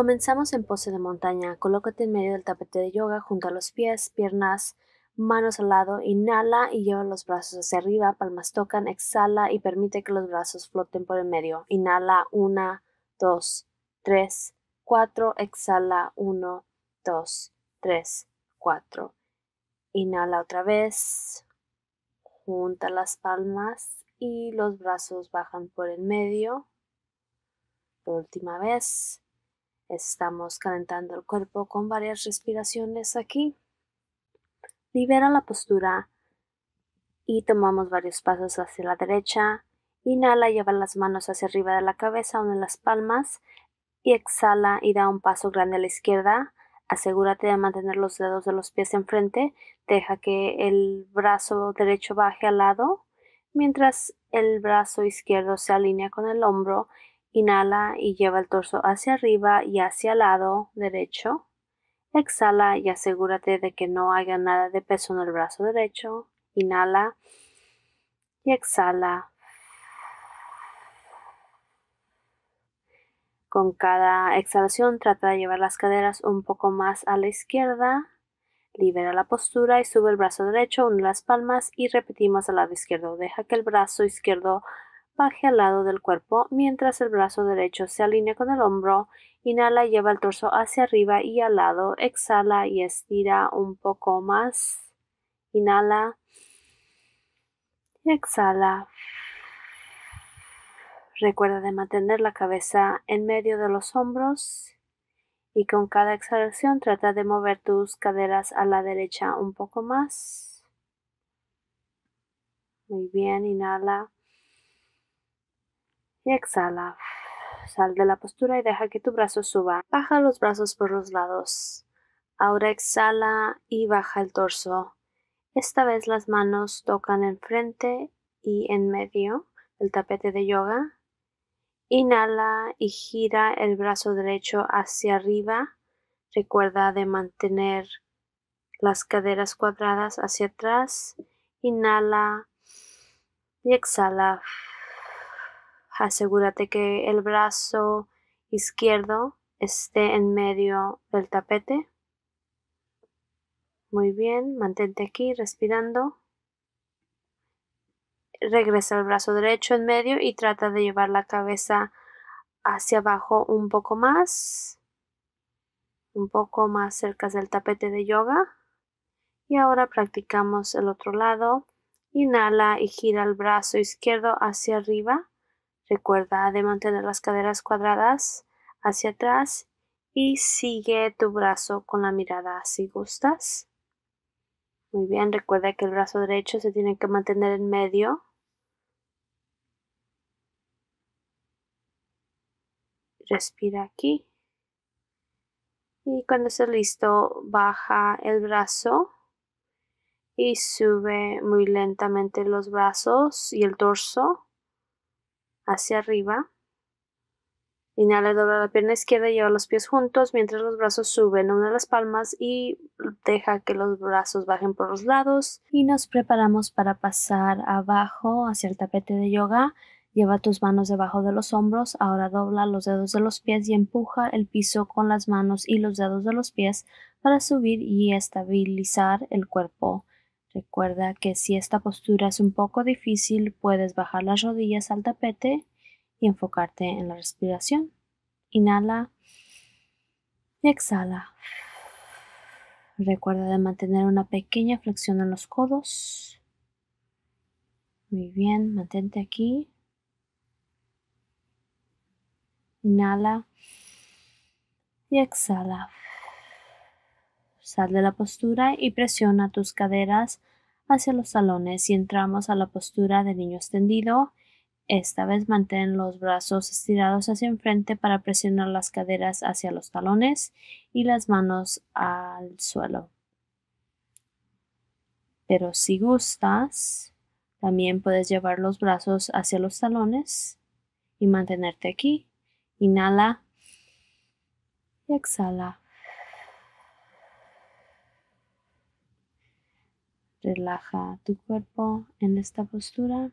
Comenzamos en pose de montaña. Colócate en medio del tapete de yoga junto a los pies, piernas, manos al lado. Inhala y lleva los brazos hacia arriba. Palmas tocan. Exhala y permite que los brazos floten por el medio. Inhala 1, 2, 3, 4. Exhala 1, 2, 3, 4. Inhala otra vez. Junta las palmas y los brazos bajan por el medio. Por última vez. Estamos calentando el cuerpo con varias respiraciones aquí. Libera la postura y tomamos varios pasos hacia la derecha. Inhala, lleva las manos hacia arriba de la cabeza, une las palmas y exhala y da un paso grande a la izquierda. Asegúrate de mantener los dedos de los pies enfrente. Deja que el brazo derecho baje al lado mientras el brazo izquierdo se alinea con el hombro Inhala y lleva el torso hacia arriba y hacia el lado derecho. Exhala y asegúrate de que no haya nada de peso en el brazo derecho. Inhala y exhala. Con cada exhalación trata de llevar las caderas un poco más a la izquierda. Libera la postura y sube el brazo derecho, une las palmas y repetimos al lado izquierdo. Deja que el brazo izquierdo Baje al lado del cuerpo, mientras el brazo derecho se alinea con el hombro, inhala y lleva el torso hacia arriba y al lado, exhala y estira un poco más, inhala exhala. Recuerda de mantener la cabeza en medio de los hombros y con cada exhalación trata de mover tus caderas a la derecha un poco más. Muy bien, inhala. Y exhala. Sal de la postura y deja que tu brazo suba. Baja los brazos por los lados. Ahora exhala y baja el torso. Esta vez las manos tocan enfrente y en medio el tapete de yoga. Inhala y gira el brazo derecho hacia arriba. Recuerda de mantener las caderas cuadradas hacia atrás. Inhala y exhala asegúrate que el brazo izquierdo esté en medio del tapete. Muy bien, mantente aquí respirando. Regresa el brazo derecho en medio y trata de llevar la cabeza hacia abajo un poco más, un poco más cerca del tapete de yoga. Y ahora practicamos el otro lado. Inhala y gira el brazo izquierdo hacia arriba Recuerda de mantener las caderas cuadradas hacia atrás y sigue tu brazo con la mirada si gustas. Muy bien, recuerda que el brazo derecho se tiene que mantener en medio. Respira aquí. Y cuando esté listo, baja el brazo y sube muy lentamente los brazos y el torso hacia arriba. Inhala, dobla la pierna izquierda y lleva los pies juntos mientras los brazos suben una de las palmas y deja que los brazos bajen por los lados. Y nos preparamos para pasar abajo hacia el tapete de yoga. Lleva tus manos debajo de los hombros, ahora dobla los dedos de los pies y empuja el piso con las manos y los dedos de los pies para subir y estabilizar el cuerpo. Recuerda que si esta postura es un poco difícil, puedes bajar las rodillas al tapete y enfocarte en la respiración. Inhala y exhala. Recuerda de mantener una pequeña flexión en los codos. Muy bien, mantente aquí. Inhala y exhala. Sal de la postura y presiona tus caderas hacia los talones y entramos a la postura de niño extendido. Esta vez mantén los brazos estirados hacia enfrente para presionar las caderas hacia los talones y las manos al suelo. Pero si gustas, también puedes llevar los brazos hacia los talones y mantenerte aquí. Inhala y exhala. Relaja tu cuerpo en esta postura.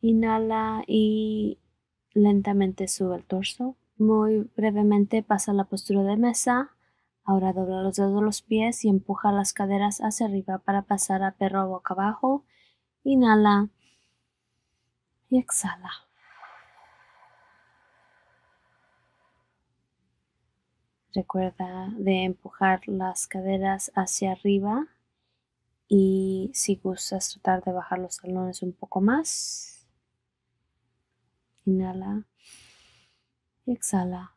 Inhala y lentamente sube el torso. Muy brevemente pasa a la postura de mesa. Ahora dobla los dedos de los pies y empuja las caderas hacia arriba para pasar a perro boca abajo. Inhala y exhala. Recuerda de empujar las caderas hacia arriba y si gustas tratar de bajar los talones un poco más, inhala y exhala.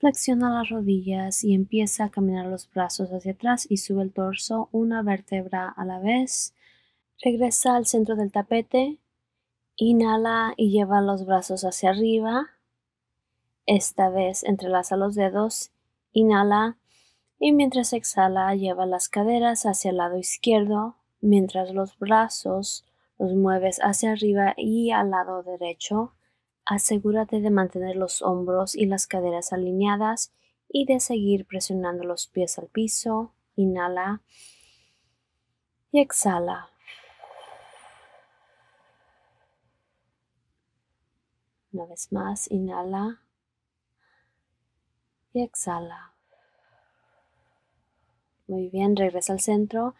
Flexiona las rodillas y empieza a caminar los brazos hacia atrás y sube el torso una vértebra a la vez. Regresa al centro del tapete. Inhala y lleva los brazos hacia arriba. Esta vez entrelaza los dedos. Inhala y mientras exhala lleva las caderas hacia el lado izquierdo, mientras los brazos los mueves hacia arriba y al lado derecho. Asegúrate de mantener los hombros y las caderas alineadas y de seguir presionando los pies al piso. Inhala y exhala. Una vez más, inhala y exhala. Muy bien, regresa al centro,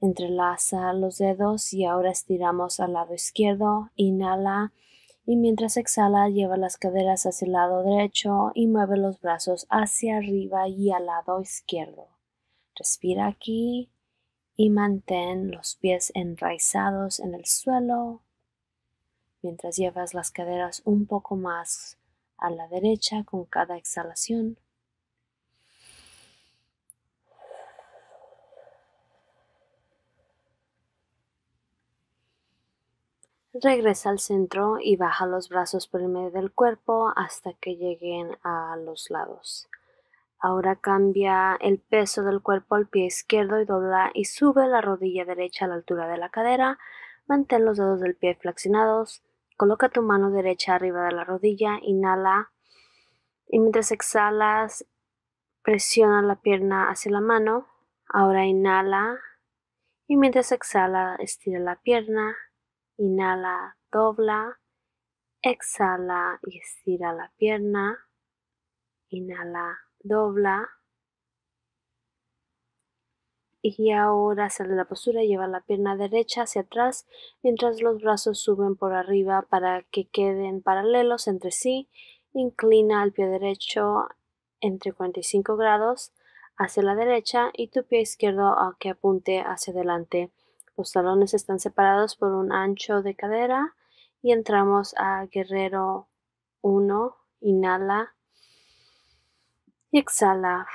entrelaza los dedos y ahora estiramos al lado izquierdo, inhala y mientras exhala lleva las caderas hacia el lado derecho y mueve los brazos hacia arriba y al lado izquierdo. Respira aquí y mantén los pies enraizados en el suelo mientras llevas las caderas un poco más a la derecha con cada exhalación. Regresa al centro y baja los brazos por el medio del cuerpo hasta que lleguen a los lados. Ahora cambia el peso del cuerpo al pie izquierdo y dobla y sube la rodilla derecha a la altura de la cadera. Mantén los dedos del pie flexionados. Coloca tu mano derecha arriba de la rodilla. Inhala. Y mientras exhalas, presiona la pierna hacia la mano. Ahora inhala. Y mientras exhala, estira la pierna. Inhala, dobla. Exhala y estira la pierna. Inhala, dobla. Y ahora sale la postura, lleva la pierna derecha hacia atrás mientras los brazos suben por arriba para que queden paralelos entre sí. Inclina el pie derecho entre 45 grados hacia la derecha y tu pie izquierdo a que apunte hacia adelante. Los pues, talones están separados por un ancho de cadera y entramos a guerrero 1. Inhala y exhala.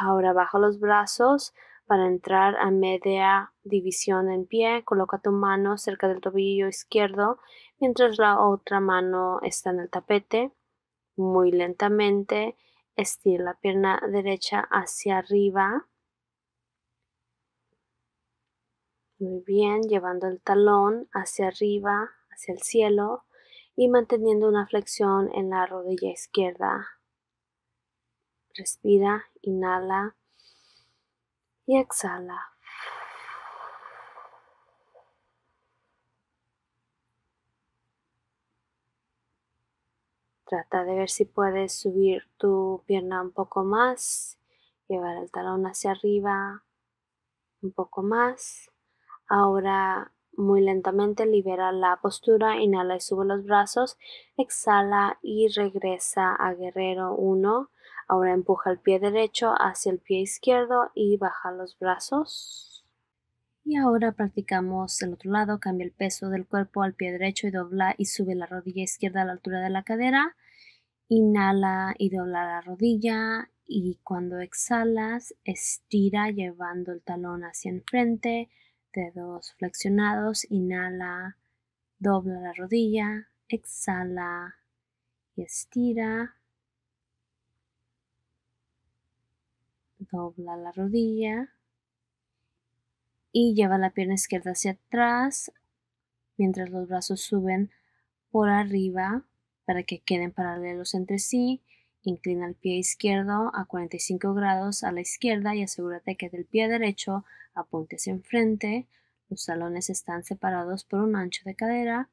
Ahora bajo los brazos para entrar a media división en pie. Coloca tu mano cerca del tobillo izquierdo mientras la otra mano está en el tapete. Muy lentamente estira la pierna derecha hacia arriba Muy bien, llevando el talón hacia arriba, hacia el cielo y manteniendo una flexión en la rodilla izquierda. Respira, inhala y exhala. Trata de ver si puedes subir tu pierna un poco más, llevar el talón hacia arriba un poco más Ahora muy lentamente libera la postura, inhala y sube los brazos, exhala y regresa a guerrero 1. Ahora empuja el pie derecho hacia el pie izquierdo y baja los brazos. Y ahora practicamos el otro lado, cambia el peso del cuerpo al pie derecho y dobla y sube la rodilla izquierda a la altura de la cadera. Inhala y dobla la rodilla y cuando exhalas estira llevando el talón hacia enfrente dedos flexionados, inhala, dobla la rodilla, exhala y estira. Dobla la rodilla y lleva la pierna izquierda hacia atrás mientras los brazos suben por arriba para que queden paralelos entre sí Inclina el pie izquierdo a 45 grados a la izquierda y asegúrate que del pie derecho apunte hacia enfrente. Los talones están separados por un ancho de cadera.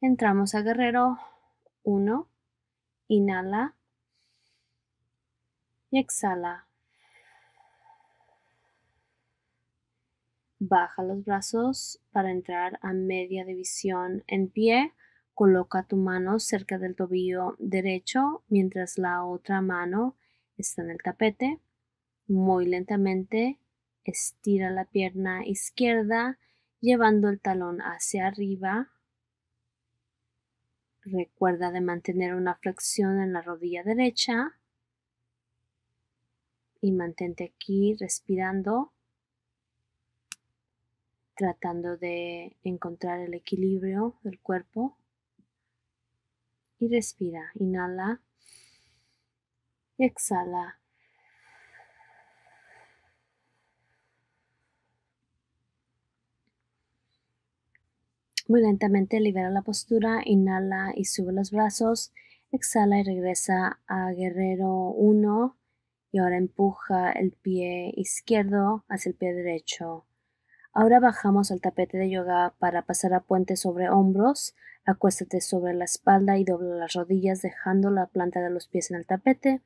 Entramos a guerrero 1. Inhala y exhala. Baja los brazos para entrar a media división en pie Coloca tu mano cerca del tobillo derecho mientras la otra mano está en el tapete. Muy lentamente estira la pierna izquierda llevando el talón hacia arriba. Recuerda de mantener una flexión en la rodilla derecha y mantente aquí respirando, tratando de encontrar el equilibrio del cuerpo y respira. Inhala y exhala. Muy lentamente libera la postura, inhala y sube los brazos, exhala y regresa a guerrero 1 y ahora empuja el pie izquierdo hacia el pie derecho Ahora bajamos al tapete de yoga para pasar a puente sobre hombros. Acuéstate sobre la espalda y dobla las rodillas dejando la planta de los pies en el tapete.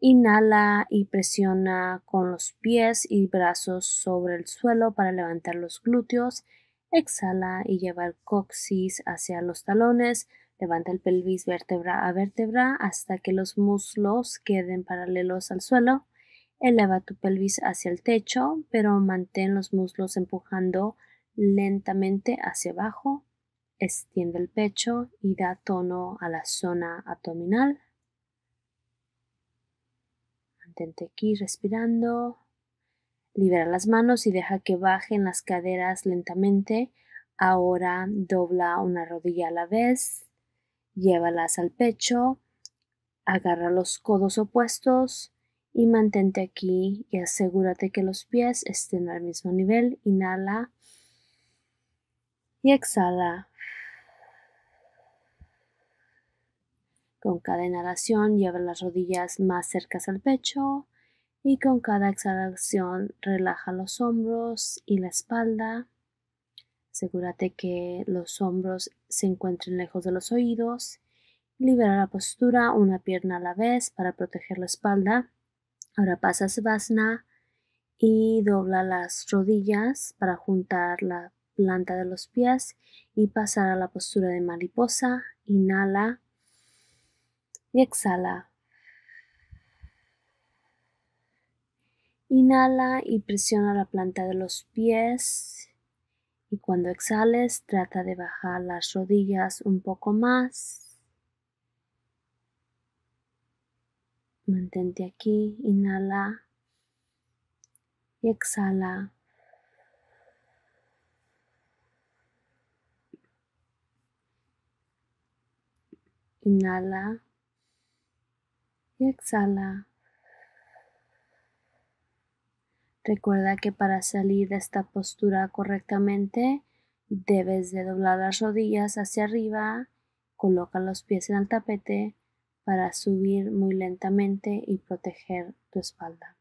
Inhala y presiona con los pies y brazos sobre el suelo para levantar los glúteos. Exhala y lleva el coxis hacia los talones. Levanta el pelvis vértebra a vértebra hasta que los muslos queden paralelos al suelo. Eleva tu pelvis hacia el techo, pero mantén los muslos empujando lentamente hacia abajo. Extiende el pecho y da tono a la zona abdominal. Mantente aquí respirando. Libera las manos y deja que bajen las caderas lentamente. Ahora dobla una rodilla a la vez. Llévalas al pecho. Agarra los codos opuestos y mantente aquí y asegúrate que los pies estén al mismo nivel. Inhala y exhala. Con cada inhalación lleva las rodillas más cerca al pecho y con cada exhalación relaja los hombros y la espalda. Asegúrate que los hombros se encuentren lejos de los oídos. Libera la postura una pierna a la vez para proteger la espalda. Ahora pasa vasna y dobla las rodillas para juntar la planta de los pies y pasar a la postura de mariposa. Inhala y exhala. Inhala y presiona la planta de los pies. Y cuando exhales, trata de bajar las rodillas un poco más Mantente aquí, inhala y exhala. Inhala y exhala. Recuerda que para salir de esta postura correctamente debes de doblar las rodillas hacia arriba, coloca los pies en el tapete para subir muy lentamente y proteger tu espalda.